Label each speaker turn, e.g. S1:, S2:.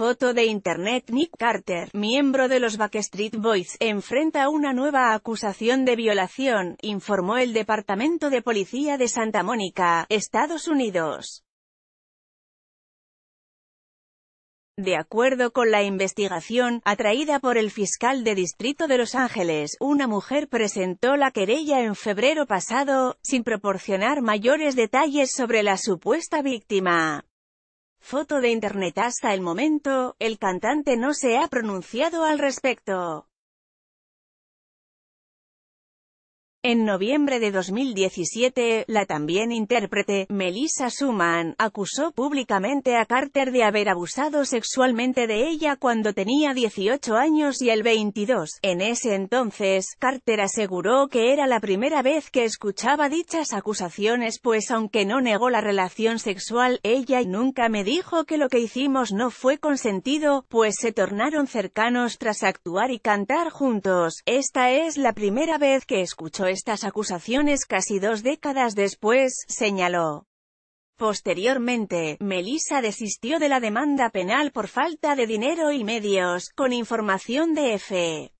S1: Foto de Internet Nick Carter, miembro de los Backstreet Boys, enfrenta una nueva acusación de violación, informó el Departamento de Policía de Santa Mónica, Estados Unidos. De acuerdo con la investigación, atraída por el fiscal de distrito de Los Ángeles, una mujer presentó la querella en febrero pasado, sin proporcionar mayores detalles sobre la supuesta víctima. Foto de internet Hasta el momento, el cantante no se ha pronunciado al respecto. En noviembre de 2017, la también intérprete, Melissa Schumann, acusó públicamente a Carter de haber abusado sexualmente de ella cuando tenía 18 años y el 22. En ese entonces, Carter aseguró que era la primera vez que escuchaba dichas acusaciones pues aunque no negó la relación sexual, ella nunca me dijo que lo que hicimos no fue consentido, pues se tornaron cercanos tras actuar y cantar juntos. Esta es la primera vez que escuchó estas acusaciones casi dos décadas después, señaló. Posteriormente, Melissa desistió de la demanda penal por falta de dinero y medios, con información de F.